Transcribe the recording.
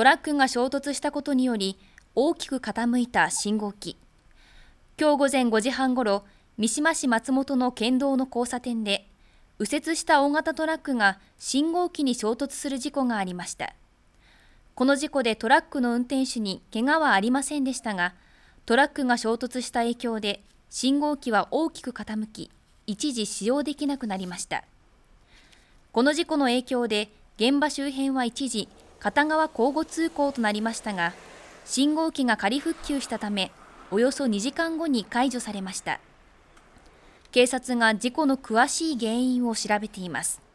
トラックが衝突したことにより大きく傾いた信号機今日午前5時半ごろ三島市松本の県道の交差点で右折した大型トラックが信号機に衝突する事故がありましたこの事故でトラックの運転手に怪我はありませんでしたがトラックが衝突した影響で信号機は大きく傾き一時使用できなくなりましたこの事故の影響で現場周辺は一時片側交互通行となりましたが、信号機が仮復旧したため、およそ2時間後に解除されました。警察が事故の詳しい原因を調べています。